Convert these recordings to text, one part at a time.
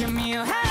give me a hand.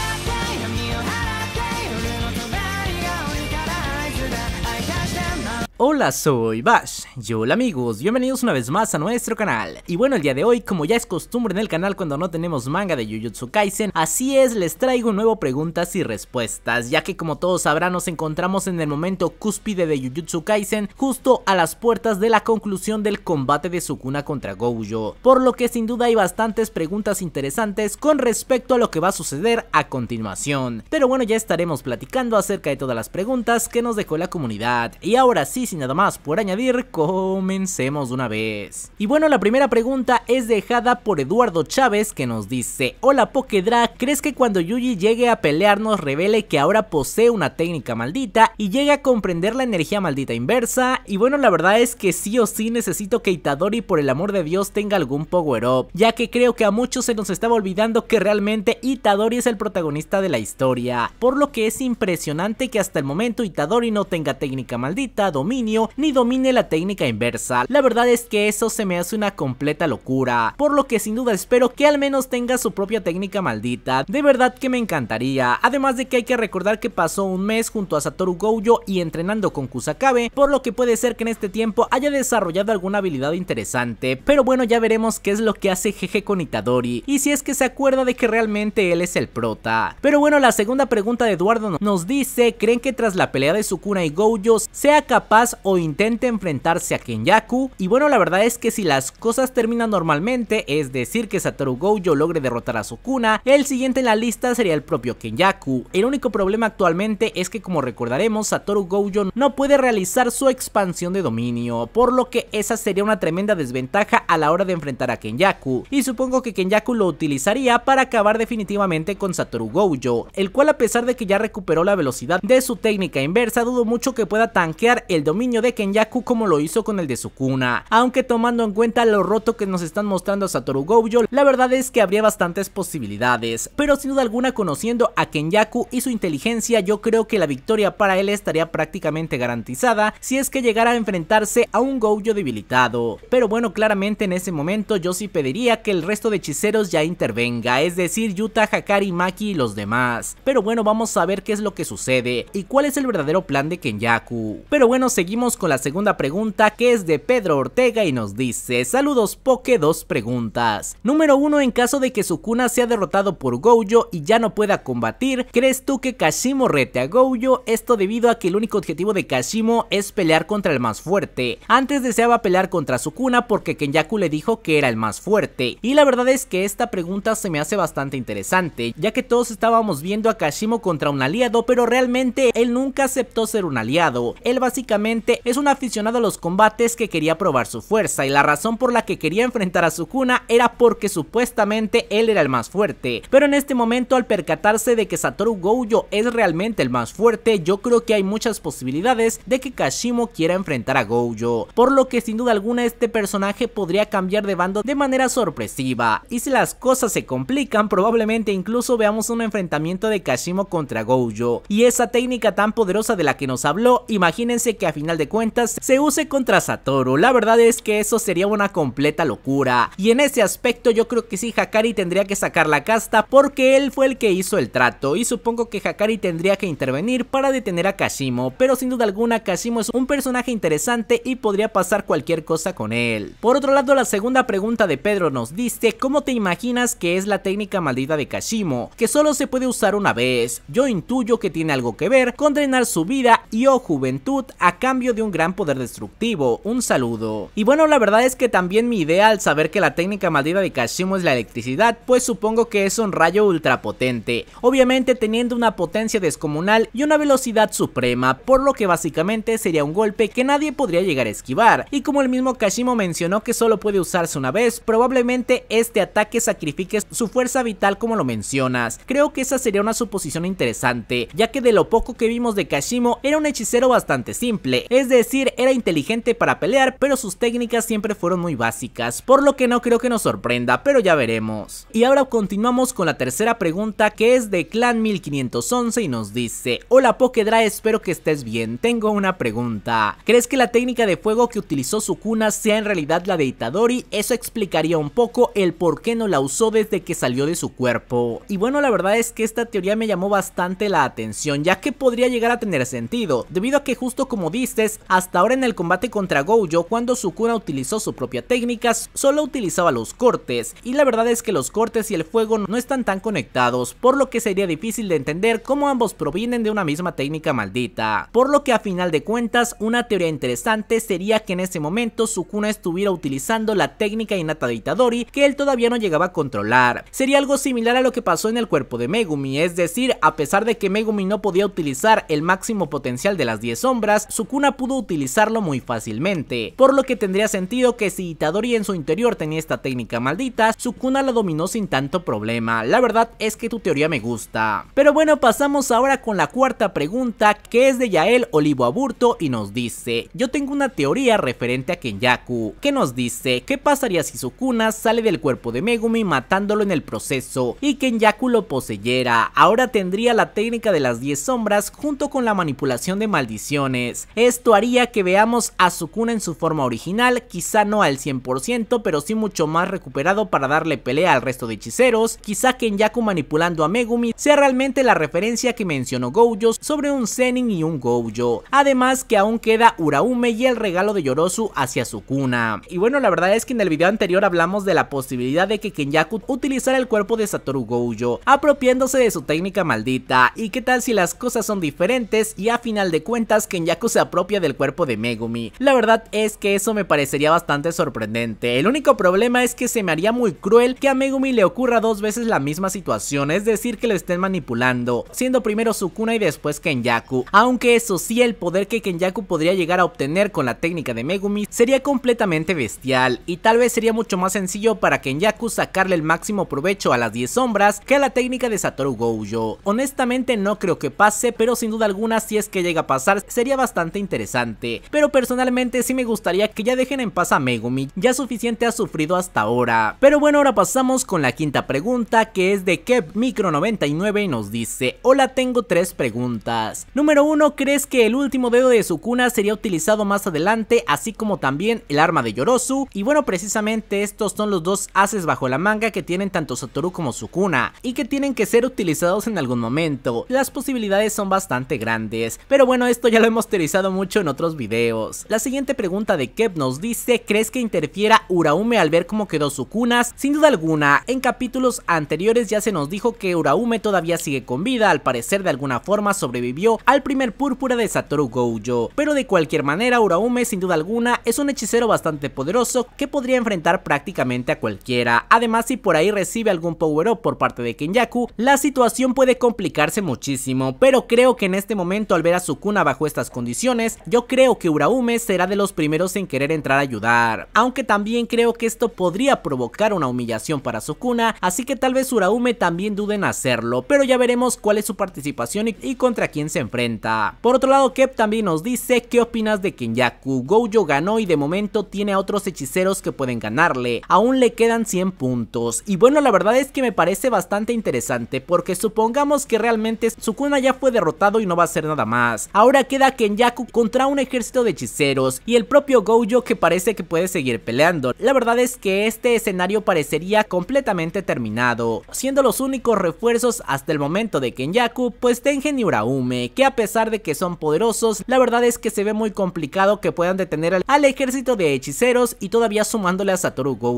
Hola soy Bash, yo hola amigos, bienvenidos una vez más a nuestro canal Y bueno el día de hoy como ya es costumbre en el canal cuando no tenemos manga de Jujutsu Kaisen Así es, les traigo nuevo preguntas y respuestas Ya que como todos sabrán nos encontramos en el momento cúspide de Jujutsu Kaisen Justo a las puertas de la conclusión del combate de Sukuna contra Gojo Por lo que sin duda hay bastantes preguntas interesantes con respecto a lo que va a suceder a continuación Pero bueno ya estaremos platicando acerca de todas las preguntas que nos dejó la comunidad Y ahora sí y nada más por añadir, comencemos una vez. Y bueno, la primera pregunta es dejada por Eduardo Chávez que nos dice, hola Pokedra, ¿crees que cuando Yuji llegue a pelearnos revele que ahora posee una técnica maldita y llegue a comprender la energía maldita inversa? Y bueno, la verdad es que sí o sí necesito que Itadori por el amor de Dios tenga algún power up, ya que creo que a muchos se nos estaba olvidando que realmente Itadori es el protagonista de la historia, por lo que es impresionante que hasta el momento Itadori no tenga técnica maldita, domina ni domine la técnica inversa. La verdad es que eso se me hace una completa locura, por lo que sin duda espero que al menos tenga su propia técnica maldita. De verdad que me encantaría, además de que hay que recordar que pasó un mes junto a Satoru Gojo y entrenando con Kusakabe, por lo que puede ser que en este tiempo haya desarrollado alguna habilidad interesante, pero bueno ya veremos qué es lo que hace Jeje con Itadori y si es que se acuerda de que realmente él es el prota. Pero bueno la segunda pregunta de Eduardo nos dice, ¿creen que tras la pelea de Sukuna y Gojo sea capaz o intente enfrentarse a Kenyaku. Y bueno, la verdad es que si las cosas terminan normalmente, es decir que Satoru Gojo logre derrotar a Sukuna, el siguiente en la lista sería el propio Kenyaku. El único problema actualmente es que como recordaremos, Satoru Gojo no puede realizar su expansión de dominio, por lo que esa sería una tremenda desventaja a la hora de enfrentar a Kenyaku. Y supongo que Kenyaku lo utilizaría para acabar definitivamente con Satoru Gojo, el cual a pesar de que ya recuperó la velocidad de su técnica inversa, dudo mucho que pueda tanquear el dominio de Kenyaku como lo hizo con el de Sukuna. Aunque tomando en cuenta lo roto que nos están mostrando a Satoru Gojo, la verdad es que habría bastantes posibilidades. Pero sin duda alguna conociendo a Kenyaku y su inteligencia yo creo que la victoria para él estaría prácticamente garantizada si es que llegara a enfrentarse a un Gojo debilitado. Pero bueno, claramente en ese momento yo sí pediría que el resto de hechiceros ya intervenga, es decir Yuta, Hakari, Maki y los demás. Pero bueno, vamos a ver qué es lo que sucede y cuál es el verdadero plan de Kenyaku. Pero bueno, seguimos con la segunda pregunta que es de Pedro Ortega y nos dice, saludos Poke, dos preguntas. Número uno, en caso de que Sukuna sea derrotado por Gojo y ya no pueda combatir, ¿crees tú que Kashimo rete a Gojo? Esto debido a que el único objetivo de Kashimo es pelear contra el más fuerte. Antes deseaba pelear contra Sukuna porque Kenyaku le dijo que era el más fuerte. Y la verdad es que esta pregunta se me hace bastante interesante, ya que todos estábamos viendo a Kashimo contra un aliado, pero realmente él nunca aceptó ser un aliado. Él básicamente es un aficionado a los combates que quería probar su fuerza y la razón por la que quería enfrentar a Sukuna era porque supuestamente él era el más fuerte. Pero en este momento al percatarse de que Satoru Gojo es realmente el más fuerte, yo creo que hay muchas posibilidades de que Kashimo quiera enfrentar a Gojo, por lo que sin duda alguna este personaje podría cambiar de bando de manera sorpresiva. Y si las cosas se complican, probablemente incluso veamos un enfrentamiento de Kashimo contra Gojo. Y esa técnica tan poderosa de la que nos habló, imagínense que a final de cuentas se use contra Satoru. La verdad es que eso sería una completa locura. Y en ese aspecto yo creo que sí Hakari tendría que sacar la casta porque él fue el que hizo el trato y supongo que Hakari tendría que intervenir para detener a Kashimo. Pero sin duda alguna Kashimo es un personaje interesante y podría pasar cualquier cosa con él. Por otro lado la segunda pregunta de Pedro nos dice ¿Cómo te imaginas que es la técnica maldita de Kashimo? Que solo se puede usar una vez. Yo intuyo que tiene algo que ver con drenar su vida y o oh, juventud acá cambio de un gran poder destructivo, un saludo. Y bueno, la verdad es que también mi idea al saber que la técnica maldita de Kashimo es la electricidad, pues supongo que es un rayo ultra potente, obviamente teniendo una potencia descomunal y una velocidad suprema, por lo que básicamente sería un golpe que nadie podría llegar a esquivar, y como el mismo Kashimo mencionó que solo puede usarse una vez, probablemente este ataque sacrifique su fuerza vital como lo mencionas. Creo que esa sería una suposición interesante, ya que de lo poco que vimos de Kashimo era un hechicero bastante simple, es decir, era inteligente para pelear, pero sus técnicas siempre fueron muy básicas, por lo que no creo que nos sorprenda, pero ya veremos. Y ahora continuamos con la tercera pregunta que es de Clan 1511 y nos dice, hola Pokedra, espero que estés bien, tengo una pregunta. ¿Crees que la técnica de fuego que utilizó Sukuna sea en realidad la de Itadori? Eso explicaría un poco el por qué no la usó desde que salió de su cuerpo. Y bueno, la verdad es que esta teoría me llamó bastante la atención, ya que podría llegar a tener sentido, debido a que justo como dice, hasta ahora en el combate contra Gojo cuando Sukuna utilizó su propia técnica, solo utilizaba los cortes, y la verdad es que los cortes y el fuego no están tan conectados, por lo que sería difícil de entender cómo ambos provienen de una misma técnica maldita, por lo que a final de cuentas una teoría interesante sería que en ese momento Sukuna estuviera utilizando la técnica innata de Itadori que él todavía no llegaba a controlar, sería algo similar a lo que pasó en el cuerpo de Megumi, es decir, a pesar de que Megumi no podía utilizar el máximo potencial de las 10 sombras, Sukuna pudo utilizarlo muy fácilmente, por lo que tendría sentido que si Itadori en su interior tenía esta técnica maldita, Sukuna la dominó sin tanto problema, la verdad es que tu teoría me gusta. Pero bueno, pasamos ahora con la cuarta pregunta que es de Yael Olivo Aburto y nos dice, yo tengo una teoría referente a Kenyaku, que nos dice, ¿qué pasaría si Sukuna sale del cuerpo de Megumi matándolo en el proceso y Kenyaku lo poseyera? Ahora tendría la técnica de las 10 sombras junto con la manipulación de maldiciones, esto haría que veamos a Sukuna en su forma original, quizá no al 100%, pero sí mucho más recuperado para darle pelea al resto de hechiceros, quizá Kenyaku manipulando a Megumi sea realmente la referencia que mencionó Gojo sobre un Zenin y un Gojo, además que aún queda Uraume y el regalo de Yorosu hacia Sukuna. Y bueno, la verdad es que en el video anterior hablamos de la posibilidad de que Kenyaku utilizara el cuerpo de Satoru Gojo, apropiándose de su técnica maldita, y qué tal si las cosas son diferentes y a final de cuentas Kenyaku se propia del cuerpo de Megumi. La verdad es que eso me parecería bastante sorprendente. El único problema es que se me haría muy cruel que a Megumi le ocurra dos veces la misma situación, es decir que le estén manipulando, siendo primero Sukuna y después Kenyaku. Aunque eso sí, el poder que Kenyaku podría llegar a obtener con la técnica de Megumi sería completamente bestial y tal vez sería mucho más sencillo para Kenyaku sacarle el máximo provecho a las 10 sombras que a la técnica de Satoru Gojo. Honestamente no creo que pase, pero sin duda alguna si es que llega a pasar sería bastante interesante, pero personalmente sí me gustaría que ya dejen en paz a Megumi, ya suficiente ha sufrido hasta ahora. Pero bueno, ahora pasamos con la quinta pregunta que es de Kev Micro 99 y nos dice, hola tengo tres preguntas. Número uno, ¿crees que el último dedo de Sukuna sería utilizado más adelante, así como también el arma de Yorosu? Y bueno, precisamente estos son los dos haces bajo la manga que tienen tanto Satoru como Sukuna, y que tienen que ser utilizados en algún momento. Las posibilidades son bastante grandes, pero bueno, esto ya lo hemos teorizado mucho en otros videos. La siguiente pregunta de Kev nos dice, ¿crees que interfiera Uraume al ver cómo quedó su Sin duda alguna, en capítulos anteriores ya se nos dijo que Uraume todavía sigue con vida, al parecer de alguna forma sobrevivió al primer púrpura de Satoru Gojo. Pero de cualquier manera, Uraume sin duda alguna es un hechicero bastante poderoso que podría enfrentar prácticamente a cualquiera. Además, si por ahí recibe algún power-up por parte de Kenyaku, la situación puede complicarse muchísimo, pero creo que en este momento al ver a Sukuna bajo estas condiciones, yo creo que Uraume será de los primeros en querer entrar a ayudar, aunque también creo que esto podría provocar una humillación para Sukuna, así que tal vez Uraume también dude en hacerlo, pero ya veremos cuál es su participación y, contra quién se enfrenta. Por otro lado, Kep también nos dice qué opinas de Kenyaku, Gojo ganó y de momento tiene a otros hechiceros que pueden ganarle, aún le quedan 100 puntos, y bueno la verdad es que me parece bastante interesante, porque supongamos que realmente Sukuna ya fue derrotado y no va a ser nada más, ahora queda Kenyaku contra un ejército de hechiceros y el propio Gojo que parece que puede seguir peleando. La verdad es que este escenario parecería completamente terminado, siendo los únicos refuerzos hasta el momento de Kenyaku pues Tengen y Uraume, que a pesar de que son poderosos, la verdad es que se ve muy complicado que puedan detener al, al ejército de hechiceros y todavía sumándole a Satoru Gojo.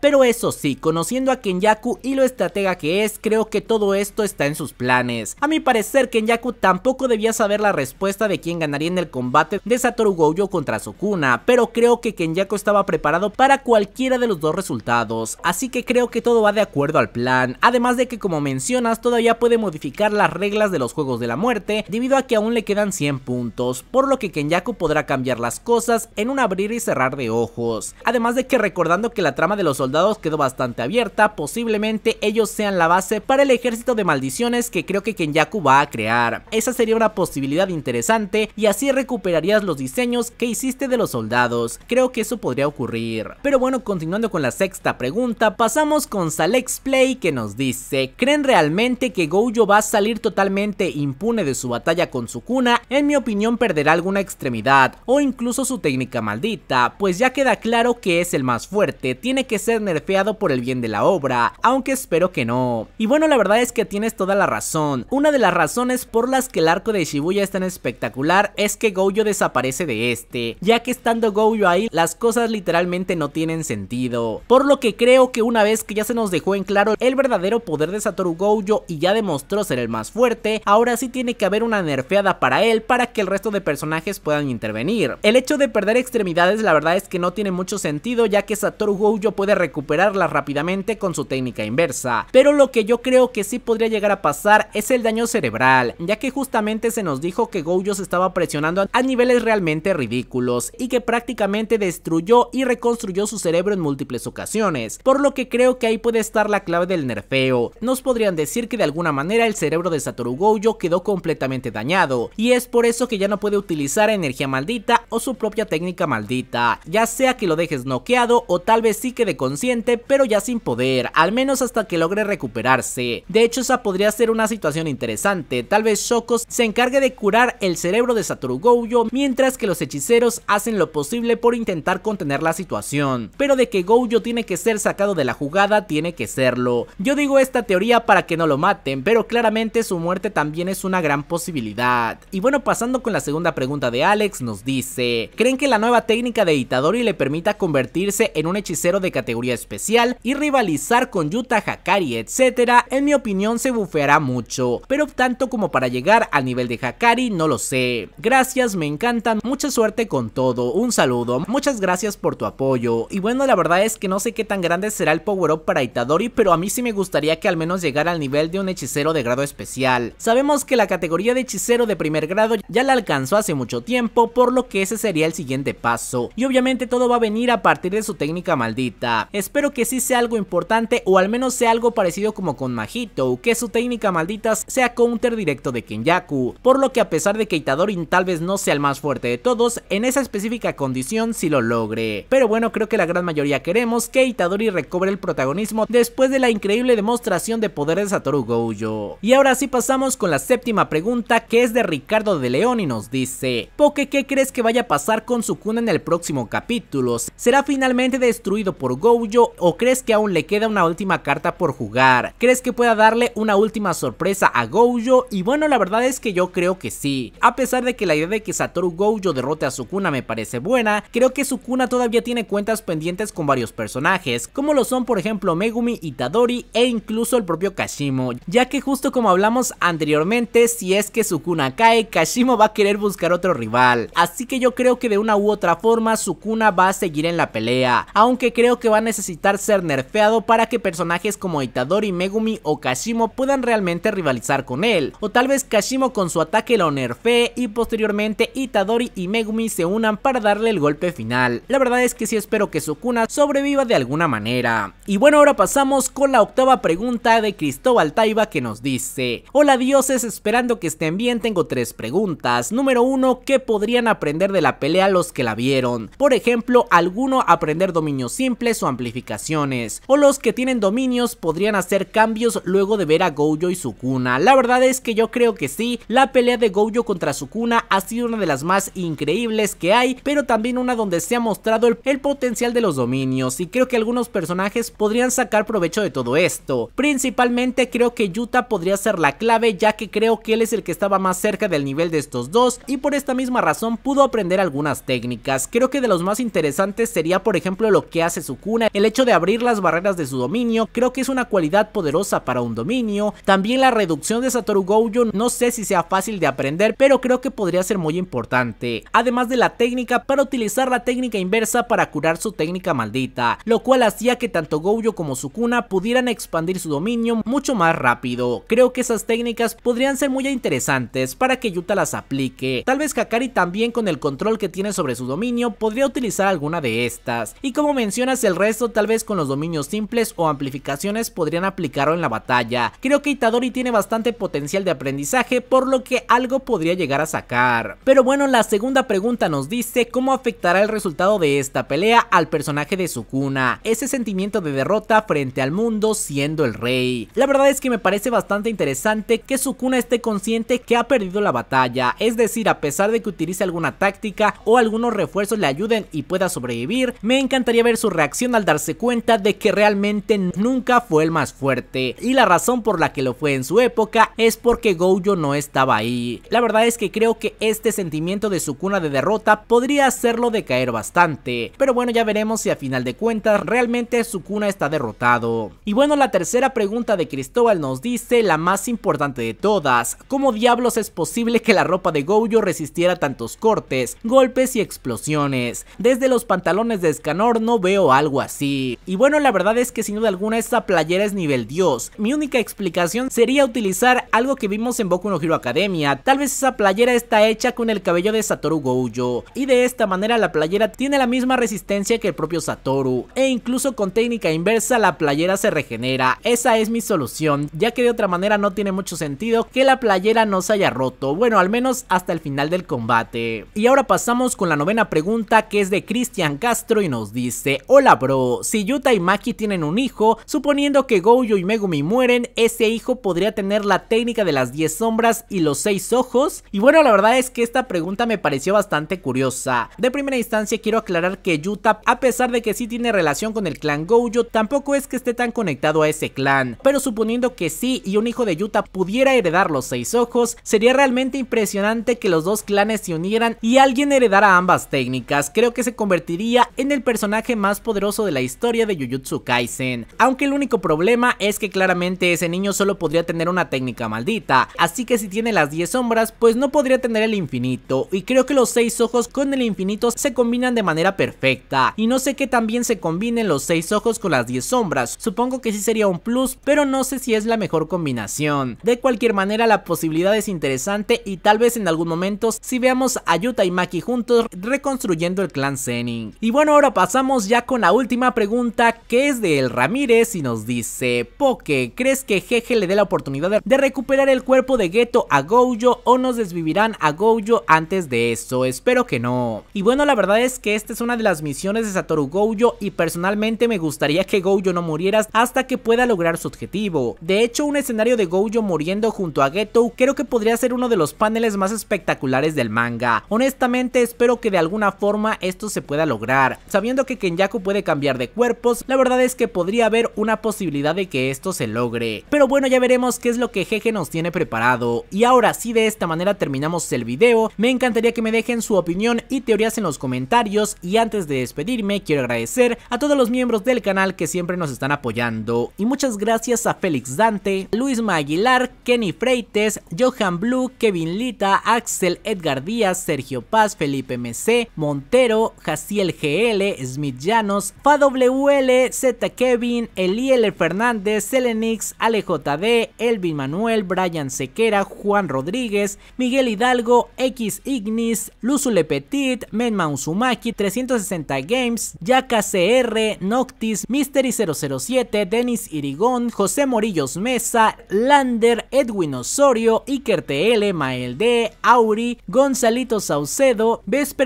Pero eso sí, conociendo a Kenyaku y lo estratega que es, creo que todo esto está en sus planes. A mi parecer, Kenyaku tampoco debía saber la respuesta de quién ganaría en el combate de Satoru Gojo contra Sukuna, pero creo que Kenyaku estaba preparado para cualquiera de los dos resultados, así que creo que todo va de acuerdo al plan, además de que como mencionas todavía puede modificar las reglas de los Juegos de la Muerte debido a que aún le quedan 100 puntos, por lo que Kenyaku podrá cambiar las cosas en un abrir y cerrar de ojos, además de que recordando que la trama de los soldados quedó bastante abierta, posiblemente ellos sean la base para el ejército de maldiciones que creo que Kenyaku va a crear, esa sería una posibilidad interesante y así recuperarías los diseños que hiciste de los soldados. Creo que eso podría ocurrir. Pero bueno, continuando con la sexta pregunta, pasamos con Salex Play que nos dice, ¿creen realmente que Gojo va a salir totalmente impune de su batalla con Sukuna? En mi opinión perderá alguna extremidad o incluso su técnica maldita, pues ya queda claro que es el más fuerte, tiene que ser nerfeado por el bien de la obra, aunque espero que no. Y bueno, la verdad es que tienes toda la razón. Una de las razones por las que el arco de Shibuya es tan espectacular es que Gojo desaparece de este, ya que estando Gojo ahí, las cosas literalmente no tienen sentido. Por lo que creo que una vez que ya se nos dejó en claro el verdadero poder de Satoru Gojo y ya demostró ser el más fuerte, ahora sí tiene que haber una nerfeada para él para que el resto de personajes puedan intervenir. El hecho de perder extremidades la verdad es que no tiene mucho sentido ya que Satoru Gojo puede recuperarlas rápidamente con su técnica inversa, pero lo que yo creo que sí podría llegar a pasar es el daño cerebral, ya que justamente se nos dijo que Gojo se estaba presionando a niveles realmente ridículos y que prácticamente destruyó y reconstruyó su cerebro en múltiples ocasiones, por lo que creo que ahí puede estar la clave del nerfeo. Nos podrían decir que de alguna manera el cerebro de Satoru Gojo quedó completamente dañado y es por eso que ya no puede utilizar energía maldita o su propia técnica maldita, ya sea que lo dejes noqueado o tal vez sí quede consciente pero ya sin poder, al menos hasta que logre recuperarse. De hecho esa podría ser una situación interesante, tal vez Shokos se encargue de curar el cerebro de Satoru Gojo mientras que los hechiceros hacen lo posible por intentar contener la situación, pero de que Gojo tiene que ser sacado de la jugada tiene que serlo. Yo digo esta teoría para que no lo maten, pero claramente su muerte también es una gran posibilidad. Y bueno pasando con la segunda pregunta de Alex nos dice Creen que la nueva técnica de Itadori le permita convertirse en un hechicero de categoría especial y rivalizar con Yuta Hakari, etc. En mi opinión se bufeará mucho, pero tanto como para llegar al nivel de Hakari no lo sé. Gracias, me encantan, mucha suerte con todo, un saludo, muchas gracias por tu apoyo. Y bueno, la verdad es que no sé qué tan grande será el power up para Itadori, pero a mí sí me gustaría que al menos llegara al nivel de un hechicero de grado especial. Sabemos que la categoría de hechicero de primer grado ya la alcanzó hace mucho tiempo, por lo que ese sería el siguiente paso. Y obviamente todo va a venir a partir de su técnica maldita. Espero que sí sea algo importante o al menos sea algo parecido como con Majito, que su técnica maldita sea counter directo de Kenyaku. Por lo que a pesar de que Itadori tal vez no sea el más fuerte de todos, en esa específica condición si lo logre. Pero bueno, creo que la gran mayoría queremos que Itadori recobre el protagonismo después de la increíble demostración de poderes de Satoru Gojo. Y ahora sí pasamos con la séptima pregunta que es de Ricardo de León y nos dice, ¿Poke qué crees que vaya a pasar con Sukuna en el próximo capítulo. ¿Será finalmente destruido por Gojo o crees que aún le queda una última carta por jugar? ¿Crees que pueda darle una última sorpresa a Gojo? Y bueno, la verdad es que yo creo que sí. A pesar de que la idea de que Satoru Gojo derrote a Sukuna me parece buena, creo que Sukuna todavía tiene cuentas pendientes con varios personajes, como lo son por ejemplo Megumi, y Tadori e incluso el propio Kashimo, ya que justo como hablamos anteriormente, si es que Sukuna cae, Kashimo va a querer buscar otro rival. Así que yo creo que de una u otra forma Sukuna va a seguir en la pelea, aunque creo que va a necesitar ser nerfeado para que personajes como Itadori, Megumi o Kashimo puedan realmente rivalizar con él, o tal vez Kashimo con su ataque lo nerfee y posteriormente Itadori y Megumi se unan para darle el golpe final. La verdad es que sí espero que Sukuna sobreviva de alguna manera. Y bueno, ahora pasamos con la octava pregunta de Cristóbal Taiba que nos dice, Hola dioses, esperando que estén bien tengo tres preguntas. Número uno, ¿qué podrían aprender de la pelea los que la vieron, por ejemplo alguno aprender dominios simples o amplificaciones, o los que tienen dominios podrían hacer cambios luego de ver a Gojo y Sukuna, la verdad es que yo creo que sí, la pelea de Gojo contra Sukuna ha sido una de las más increíbles que hay, pero también una donde se ha mostrado el, el potencial de los dominios y creo que algunos personajes podrían sacar provecho de todo esto, principalmente creo que Yuta podría ser la clave ya que creo que él es el que estaba más cerca del nivel de estos dos y por esta misma razón pudo aprender algunas técnicas. Creo que de los más interesantes sería por ejemplo lo que hace Sukuna, el hecho de abrir las barreras de su dominio, creo que es una cualidad poderosa para un dominio. También la reducción de Satoru Gojo, no sé si sea fácil de aprender, pero creo que podría ser muy importante. Además de la técnica, para utilizar la técnica inversa para curar su técnica maldita, lo cual hacía que tanto Gojo como Sukuna pudieran expandir su dominio mucho más rápido. Creo que esas técnicas podrían ser muy interesantes para que Yuta las aplique. Tal vez Kakari también con el control control que tiene sobre su dominio, podría utilizar alguna de estas. Y como mencionas el resto, tal vez con los dominios simples o amplificaciones podrían aplicarlo en la batalla. Creo que Itadori tiene bastante potencial de aprendizaje, por lo que algo podría llegar a sacar. Pero bueno, la segunda pregunta nos dice cómo afectará el resultado de esta pelea al personaje de Sukuna, ese sentimiento de derrota frente al mundo siendo el rey. La verdad es que me parece bastante interesante que Sukuna esté consciente que ha perdido la batalla, es decir, a pesar de que utilice algún ataque, o algunos refuerzos le ayuden y pueda sobrevivir, me encantaría ver su reacción al darse cuenta de que realmente nunca fue el más fuerte. Y la razón por la que lo fue en su época es porque Gojo no estaba ahí. La verdad es que creo que este sentimiento de su cuna de derrota podría hacerlo decaer bastante. Pero bueno, ya veremos si a final de cuentas realmente su cuna está derrotado. Y bueno, la tercera pregunta de Cristóbal nos dice la más importante de todas. ¿Cómo diablos es posible que la ropa de Gojo resistiera tantos cortes? golpes, y explosiones. Desde los pantalones de Escanor no veo algo así. Y bueno, la verdad es que sin duda alguna esa playera es nivel dios. Mi única explicación sería utilizar algo que vimos en Boku no Hero Academia. Tal vez esa playera está hecha con el cabello de Satoru Gojo. Y de esta manera la playera tiene la misma resistencia que el propio Satoru. E incluso con técnica inversa la playera se regenera. Esa es mi solución, ya que de otra manera no tiene mucho sentido que la playera no se haya roto. Bueno, al menos hasta el final del combate. Y ahora pasamos con la novena pregunta que es de Cristian Castro y nos dice, hola bro, si Yuta y Maki tienen un hijo, suponiendo que Gojo y Megumi mueren, ese hijo podría tener la técnica de las 10 sombras y los 6 ojos. Y bueno, la verdad es que esta pregunta me pareció bastante curiosa. De primera instancia quiero aclarar que Yuta, a pesar de que sí tiene relación con el clan Gojo, tampoco es que esté tan conectado a ese clan. Pero suponiendo que sí y un hijo de Yuta pudiera heredar los 6 ojos, sería realmente impresionante que los dos clanes se unieran y al alguien heredara ambas técnicas, creo que se convertiría en el personaje más poderoso de la historia de Jujutsu Kaisen. Aunque el único problema es que claramente ese niño solo podría tener una técnica maldita, así que si tiene las 10 sombras, pues no podría tener el infinito, y creo que los 6 ojos con el infinito se combinan de manera perfecta, y no sé qué también se combinen los 6 ojos con las 10 sombras, supongo que sí sería un plus, pero no sé si es la mejor combinación. De cualquier manera, la posibilidad es interesante y tal vez en algún momento si veamos a Yuta y Maki juntos reconstruyendo el clan Zenin. Y bueno, ahora pasamos ya con la última pregunta que es de El Ramírez y nos dice, Poke, ¿crees que Jeje le dé la oportunidad de recuperar el cuerpo de Geto a Gojo o nos desvivirán a Gojo antes de eso? Espero que no. Y bueno, la verdad es que esta es una de las misiones de Satoru Gojo y personalmente me gustaría que Gojo no muriera hasta que pueda lograr su objetivo. De hecho, un escenario de Gojo muriendo junto a Geto creo que podría ser uno de los paneles más espectaculares del manga. Honestamente, espero que de alguna forma esto se pueda lograr. Sabiendo que Kenyaku puede cambiar de cuerpos, la verdad es que podría haber una posibilidad de que esto se logre. Pero bueno, ya veremos qué es lo que Jeje nos tiene preparado. Y ahora sí, de esta manera terminamos el video. Me encantaría que me dejen su opinión y teorías en los comentarios. Y antes de despedirme, quiero agradecer a todos los miembros del canal que siempre nos están apoyando. Y muchas gracias a Félix Dante, Luis Maguilar, Kenny Freites, Johan Blue, Kevin Lita, Axel Edgar Díaz, Sergio Paz, Felipe MC, Montero, Jaciel GL, Smith Llanos, FAWL, Z Kevin, Eliel Fernández, Selenix, AleJD, Elvin Manuel, Brian Sequera, Juan Rodríguez, Miguel Hidalgo, X Ignis, Luzule Petit, Menma Uzumaki, 360 Games, Yaka CR, Noctis, Mystery 007, Denis Irigón, José Morillos Mesa, Lander, Edwin Osorio, Iker TL, Mael D, Auri, Gonzalito Saucedo, Vesper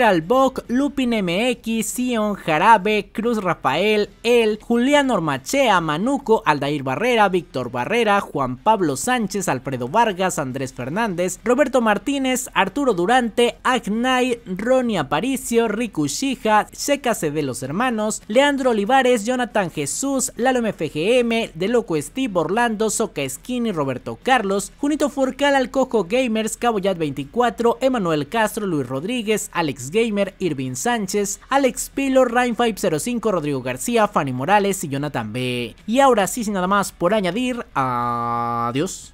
Vesperal Lupin MX, Sion, Jarabe, Cruz Rafael, El, Julián Ormachea, Manuco, Aldair Barrera, Víctor Barrera, Juan Pablo Sánchez, Alfredo Vargas, Andrés Fernández, Roberto Martínez, Arturo Durante, Agnay, Ronnie Aparicio, Riku Shija, Sécase de los Hermanos, Leandro Olivares, Jonathan Jesús, Lalo MFGM, De Loco Steve, Orlando, Soca Skinny, Roberto Carlos, Junito Furcal, Alcojo Gamers, Caboyat 24, Emanuel Castro, Luis Rodríguez, Rodríguez, Alex Gamer, Irving Sánchez, Alex Pilo, Rain505, Rodrigo García, Fanny Morales y Jonathan B. Y ahora sí, sin nada más por añadir, adiós.